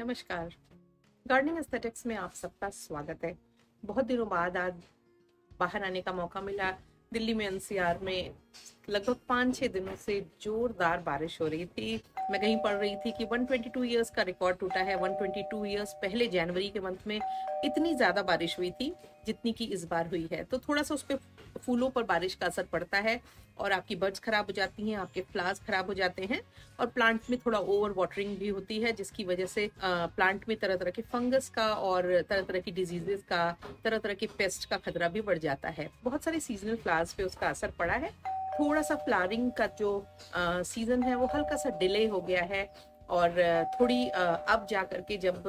नमस्कार gardening aesthetics में आप सबका स्वागत है बहुत दिनों बाद आज बाहर आने का मौका मिला दिल्ली में एनसीआर में लगभग पाँच छः दिनों से जोरदार बारिश हो रही थी मैं कहीं पढ़ रही थी कि 122 इयर्स का रिकॉर्ड टूटा है 122 इयर्स पहले जनवरी के मंथ में इतनी ज़्यादा बारिश हुई थी जितनी की इस बार हुई है तो थोड़ा सा उस पर फूलों पर बारिश का असर पड़ता है और आपकी बर्ड्स खराब हो जाती हैं आपके फ्लावर्स खराब हो जाते हैं और प्लांट्स में थोड़ा ओवर वाटरिंग भी होती है जिसकी वजह से प्लांट में तरह तरह के फंगस का और तरह तरह की डिजीजेस का तरह तरह के पेस्ट का खतरा भी बढ़ जाता है बहुत सारे सीजनल फ्लावर्स पे उसका असर पड़ा है थोड़ा सा फ्लावरिंग का जो सीजन है वो हल्का सा डिले हो गया है और थोड़ी अब जा करके जब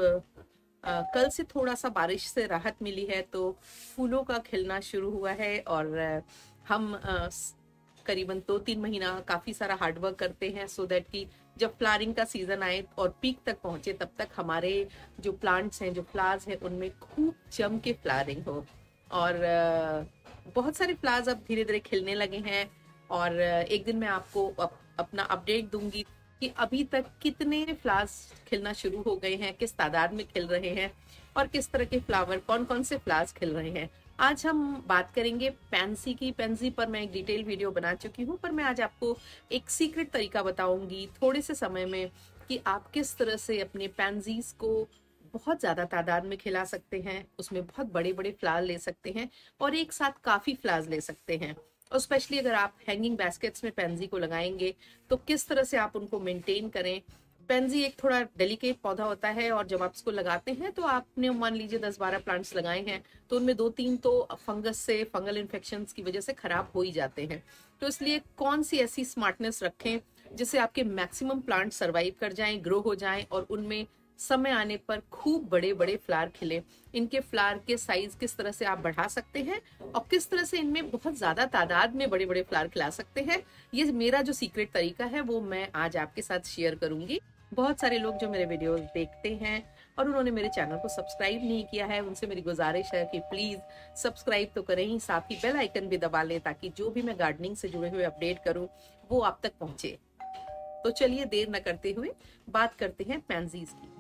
आ, कल से थोड़ा सा बारिश से राहत मिली है तो फूलों का खिलना शुरू हुआ है और हम आ, करीबन दो तीन महीना काफ़ी सारा हार्डवर्क करते हैं सो so दैट कि जब फ्लारिंग का सीज़न आए और पीक तक पहुंचे तब तक हमारे जो प्लांट्स हैं जो फ्लावर्स हैं उनमें खूब जम के फ्लारिंग हो और बहुत सारे फ्लावर्स अब धीरे धीरे खिलने लगे हैं और एक दिन मैं आपको अप, अपना अपडेट दूंगी कि अभी तक कितने फ्लावर्स खिलना शुरू हो गए हैं किस तादाद में खिल रहे हैं और किस तरह के फ्लावर कौन कौन से फ्लावर्स खिल रहे हैं आज हम बात करेंगे पैंसी की पेंसी पर मैं एक डिटेल वीडियो बना चुकी हूँ पर मैं आज आपको एक सीक्रेट तरीका बताऊंगी थोड़े से समय में कि आप किस तरह से अपने पैंजीज को बहुत ज़्यादा तादाद में खिला सकते हैं उसमें बहुत बड़े बड़े फ्लावर ले सकते हैं और एक साथ काफ़ी फ्लावर्स ले सकते हैं और स्पेशली अगर आप हैंगिंग बास्केट्स में पेंजी को लगाएंगे तो किस तरह से आप उनको मेंटेन करें पेंजी एक थोड़ा डेलिकेट पौधा होता है और जब आप इसको लगाते हैं तो आपने मान लीजिए दस बारह प्लांट्स लगाए हैं तो उनमें दो तीन तो फंगस से फंगल इन्फेक्शन की वजह से खराब हो ही जाते हैं तो इसलिए कौन सी ऐसी स्मार्टनेस रखें जिससे आपके मैक्सिमम प्लांट सर्वाइव कर जाएं ग्रो हो जाएं और उनमें समय आने पर खूब बड़े बड़े फ्लावर खिले इनके फ्लावर के साइज किस तरह से आप बढ़ा सकते हैं और किस तरह से इनमें बहुत ज्यादा तादाद में बड़े बड़े फ्लावर खिला सकते हैं ये मेरा जो सीक्रेट तरीका है वो मैं आज आपके साथ शेयर करूंगी बहुत सारे लोग जो मेरे वीडियो देखते हैं और उन्होंने मेरे चैनल को सब्सक्राइब नहीं किया है उनसे मेरी गुजारिश है कि प्लीज़ सब्सक्राइब तो करें ही साथ ही बेल आइकन भी दबा लें ताकि जो भी मैं गार्डनिंग से जुड़े हुए अपडेट करूं वो आप तक पहुंचे तो चलिए देर न करते हुए बात करते हैं पैंजीज की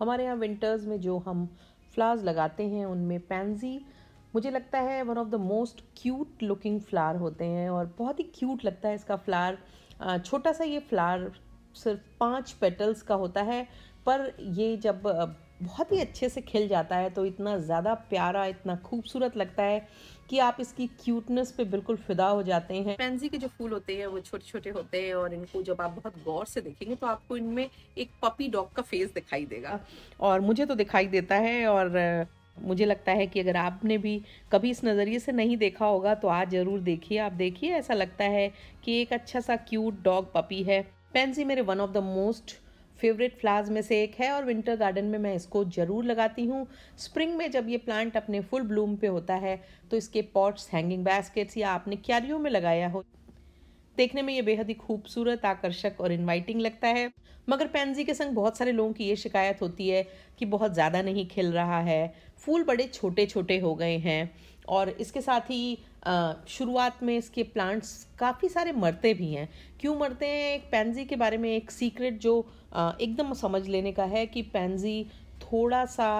हमारे यहाँ विंटर्स में जो हम फ्लावर्स लगाते हैं उनमें पैंजी मुझे लगता है one of the most cute looking flower होते हैं और बहुत ही क्यूट लगता है इसका फ्लावर छोटा सा ये फ्लावर सिर्फ पांच पेटल्स का होता है पर ये जब बहुत ही अच्छे से खिल जाता है तो इतना ज़्यादा प्यारा इतना खूबसूरत लगता है कि आप इसकी क्यूटनेस पे बिल्कुल फिदा हो जाते हैं पेंजी के जो फूल होते हैं वो छोटे छोटे होते हैं और इनको जब आप बहुत गौर से देखेंगे तो आपको इनमें एक पपी डॉग का फेस दिखाई देगा और मुझे तो दिखाई देता है और मुझे लगता है कि अगर आपने भी कभी इस नज़रिए से नहीं देखा होगा तो आज ज़रूर देखिए आप देखिए ऐसा लगता है कि एक अच्छा सा क्यूट डॉग पपी है पेंजी मेरे one of the most favourite flowers में से एक है और विंटर गार्डन में मैं इसको ज़रूर लगाती हूँ स्प्रिंग में जब ये प्लांट अपने फुल ब्लूम पे होता है तो इसके पॉट्स हैंगिंग बास्केट्स या आपने क्यारियों में लगाया हो देखने में ये बेहद ही खूबसूरत आकर्षक और इनवाइटिंग लगता है मगर पेंजी के संग बहुत सारे लोगों की ये शिकायत होती है कि बहुत ज़्यादा नहीं खिल रहा है फूल बड़े छोटे छोटे हो गए हैं और इसके साथ ही शुरुआत में इसके प्लांट्स काफ़ी सारे मरते भी हैं क्यों मरते हैं एक पेंजी के बारे में एक सीक्रेट जो एकदम समझ लेने का है कि पेंजी थोड़ा सा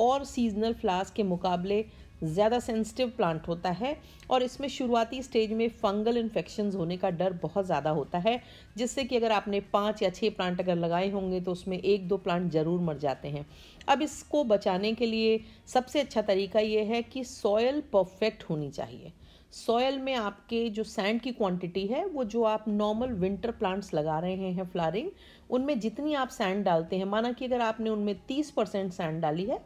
और सीजनल फ्लावर्स के मुकाबले ज़्यादा सेंसिटिव प्लांट होता है और इसमें शुरुआती स्टेज में फंगल इन्फेक्शन होने का डर बहुत ज़्यादा होता है जिससे कि अगर आपने पाँच या छः प्लांट अगर लगाए होंगे तो उसमें एक दो प्लांट ज़रूर मर जाते हैं अब इसको बचाने के लिए सबसे अच्छा तरीका ये है कि सॉयल परफेक्ट होनी चाहिए सॉयल में आपके जो सैंड की क्वांटिटी है वो जो आप नॉर्मल विंटर प्लांट्स लगा रहे हैं फ्लारिंग उनमें जितनी आप सैंड डालते हैं माना कि अगर आपने उनमें तीस परसेंट सैंड डाली है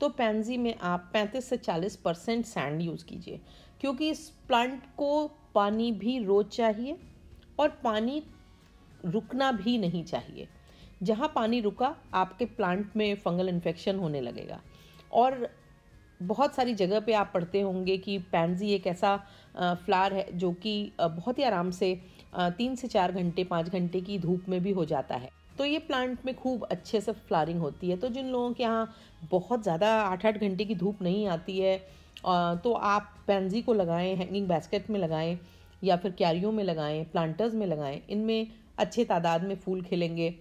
तो पैंज़ी में आप 35 से 40 परसेंट सैंड यूज़ कीजिए क्योंकि इस प्लांट को पानी भी रोज़ चाहिए और पानी रुकना भी नहीं चाहिए जहाँ पानी रुका आपके प्लांट में फंगल इन्फेक्शन होने लगेगा और बहुत सारी जगह पे आप पढ़ते होंगे कि पैंजी एक ऐसा फ्लावर है जो कि बहुत ही आराम से तीन से चार घंटे पाँच घंटे की धूप में भी हो जाता है तो ये प्लांट में खूब अच्छे से फ्लारिंग होती है तो जिन लोगों के यहाँ बहुत ज़्यादा आठ आठ घंटे की धूप नहीं आती है तो आप पेंजी को लगाएं हैंगिंग बास्केट में लगाएं या फिर क्यारियों में लगाएं प्लांटर्स में लगाएं इनमें अच्छे तादाद में फूल खिलेंगे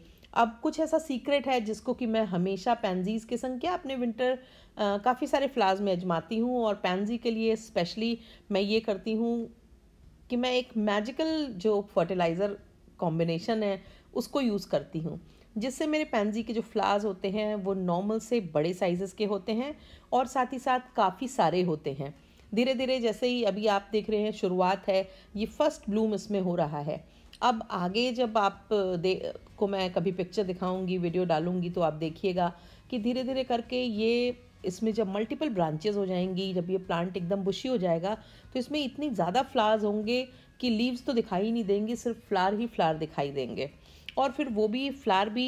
अब कुछ ऐसा सीक्रेट है जिसको कि मैं हमेशा पैनजीज के संग क्या अपने विंटर काफ़ी सारे फ्लावर्स में आजमाती हूँ और पैनजी के लिए स्पेशली मैं ये करती हूँ कि मैं एक मैजिकल जो फर्टिलाइज़र कॉम्बिनेशन है उसको यूज़ करती हूँ जिससे मेरे पैंजी के जो फ्लावर्स होते हैं वो नॉर्मल से बड़े साइज़ के होते हैं और साथ ही साथ काफ़ी सारे होते हैं धीरे धीरे जैसे ही अभी आप देख रहे हैं शुरुआत है ये फर्स्ट ब्लूम इसमें हो रहा है अब आगे जब आप दे को मैं कभी पिक्चर दिखाऊंगी वीडियो डालूंगी तो आप देखिएगा कि धीरे धीरे करके ये इसमें जब मल्टीपल ब्रांचेज हो जाएंगी जब ये प्लांट एकदम बुशी हो जाएगा तो इसमें इतनी ज़्यादा फ्लावर्स होंगे कि लीव्स तो दिखाई नहीं देंगे सिर्फ फ्लावर ही फ्लावर दिखाई देंगे और फिर वो भी फ्लार भी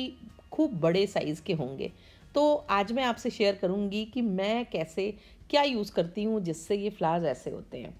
खूब बड़े साइज़ के होंगे तो आज मैं आपसे शेयर करूँगी कि मैं कैसे क्या यूज़ करती हूँ जिससे ये फ्लावर्स ऐसे होते हैं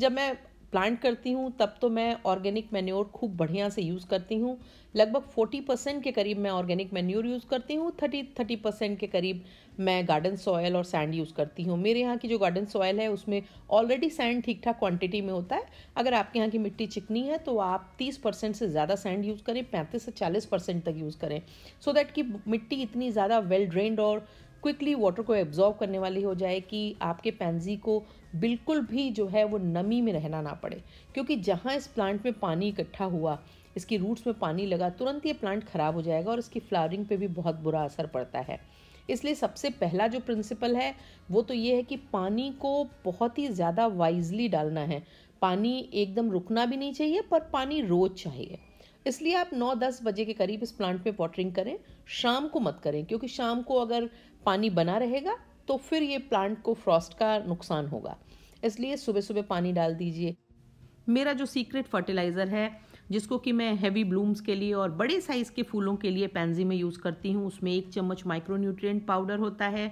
जब मैं प्लांट करती हूँ तब तो मैं ऑर्गेनिक मेन्योर खूब बढ़िया से यूज़ करती हूँ लगभग फोर्टी परसेंट के करीब मैं ऑर्गेनिक मेन्योर यूज़ करती हूँ थर्टी थर्टी परसेंट के करीब मैं गार्डन सॉयल और सैंड यूज़ करती हूँ मेरे यहाँ की जो गार्डन सॉयल है उसमें ऑलरेडी सैंड ठीक ठाक क्वांटिटी में होता है अगर आपके यहाँ की मिट्टी चिकनी है तो आप तीस परसेंट से ज़्यादा सैंड यूज़ करें पैंतीस से चालीस परसेंट तक यूज़ करें सो so दैट कि मिट्टी इतनी ज़्यादा वेल ड्रेन्ड और क्विकली वाटर को एब्जॉर्व करने वाली हो जाए कि आपके पैंजी को बिल्कुल भी जो है वो नमी में रहना ना पड़े क्योंकि जहाँ इस प्लांट में पानी इकट्ठा हुआ इसकी रूट्स में पानी लगा तुरंत ये प्लांट ख़राब हो जाएगा और इसकी फ्लावरिंग पे भी बहुत बुरा असर पड़ता है इसलिए सबसे पहला जो प्रिंसिपल है वो तो ये है कि पानी को बहुत ही ज़्यादा वाइजली डालना है पानी एकदम रुकना भी नहीं चाहिए पर पानी रोज़ चाहिए इसलिए आप 9-10 बजे के करीब इस प्लांट में वाटरिंग करें शाम को मत करें क्योंकि शाम को अगर पानी बना रहेगा तो फिर ये प्लांट को फ्रॉस्ट का नुकसान होगा इसलिए सुबह सुबह पानी डाल दीजिए मेरा जो सीक्रेट फर्टिलाइज़र है जिसको कि मैं हैवी ब्लूम्स के लिए और बड़े साइज़ के फूलों के लिए पैंजी में यूज़ करती हूँ उसमें एक चम्मच माइक्रोन्यूट्रिएंट पाउडर होता है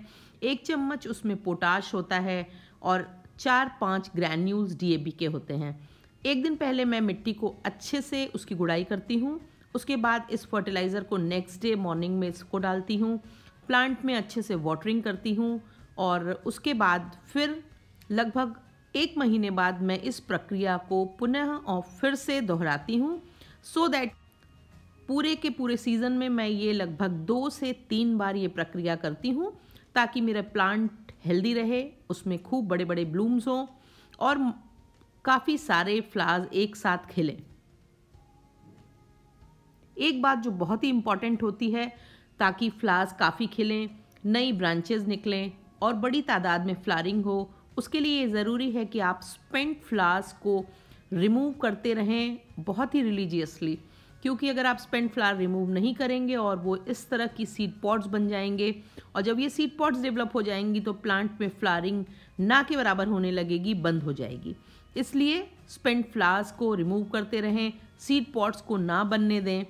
एक चम्मच उसमें पोटाश होता है और चार पाँच ग्रैन्यूल्स डी के होते हैं एक दिन पहले मैं मिट्टी को अच्छे से उसकी गुड़ाई करती हूँ उसके बाद इस फर्टिलाइज़र को नेक्स्ट डे मॉर्निंग में इसको डालती हूँ प्लांट में अच्छे से वाटरिंग करती हूँ और उसके बाद फिर लगभग एक महीने बाद मैं इस प्रक्रिया को पुनः और फिर से दोहराती हूँ सो so दैट पूरे के पूरे सीज़न में मैं ये लगभग दो से तीन बार ये प्रक्रिया करती हूँ ताकि मेरा प्लांट हेल्दी रहे उसमें खूब बड़े बड़े ब्लूम्स हों और काफ़ी सारे फ्लावर्स एक साथ खिलें एक बात जो बहुत ही इम्पॉर्टेंट होती है ताकि फ्लावर्स काफ़ी खिलें नई ब्रांचेज निकलें और बड़ी तादाद में फ्लारिंग हो उसके लिए ये ज़रूरी है कि आप स्पेंट फ्लावर्स को रिमूव करते रहें बहुत ही रिलीजियसली क्योंकि अगर आप स्पेंट फ्लावर रिमूव नहीं करेंगे और वो इस तरह की सीड पॉट्स बन जाएंगे और जब ये सीड पॉट्स डेवलप हो जाएंगी तो प्लांट में फ्लारिंग ना के बराबर होने लगेगी बंद हो जाएगी इसलिए स्पेंट फ्लावर्स को रिमूव करते रहें सीड पॉट्स को ना बनने दें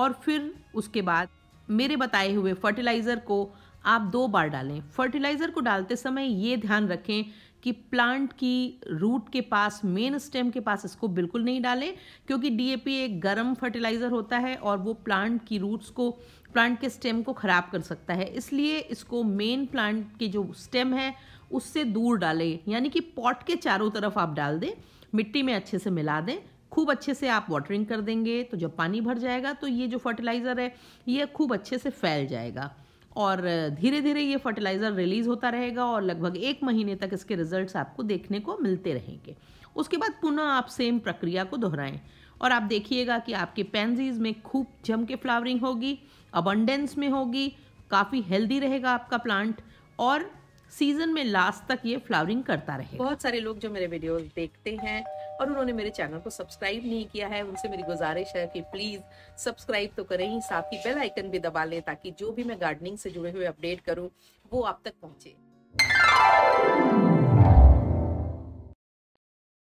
और फिर उसके बाद मेरे बताए हुए फर्टिलाइज़र को आप दो बार डालें फर्टिलाइज़र को डालते समय ये ध्यान रखें कि प्लांट की रूट के पास मेन स्टेम के पास इसको बिल्कुल नहीं डालें क्योंकि डी एक गर्म फर्टिलाइज़र होता है और वो प्लांट की रूट्स को प्लांट के स्टेम को ख़राब कर सकता है इसलिए इसको मेन प्लांट के जो स्टेम है उससे दूर डालें यानी कि पॉट के चारों तरफ आप डाल दें मिट्टी में अच्छे से मिला दें खूब अच्छे से आप वाटरिंग कर देंगे तो जब पानी भर जाएगा तो ये जो फर्टिलाइज़र है ये खूब अच्छे से फैल जाएगा और धीरे धीरे ये फर्टिलाइज़र रिलीज़ होता रहेगा और लगभग एक महीने तक इसके रिजल्ट्स आपको देखने को मिलते रहेंगे उसके बाद पुनः आप सेम प्रक्रिया को दोहराएं और आप देखिएगा कि आपके पेंजीज में खूब जम के फ्लावरिंग होगी अबंडेंस में होगी काफ़ी हेल्दी रहेगा आपका प्लांट और सीजन में लास्ट तक ये फ्लावरिंग करता रहेगा बहुत सारे लोग जो मेरे वीडियोस देखते हैं और उन्होंने मेरे चैनल को सब्सक्राइब नहीं किया है उनसे मेरी गुजारिश है कि प्लीज़ सब्सक्राइब तो करें ही साथ ही बेल आइकन भी दबा लें ताकि जो भी मैं गार्डनिंग से जुड़े हुए अपडेट करूँ वो आप तक पहुँचे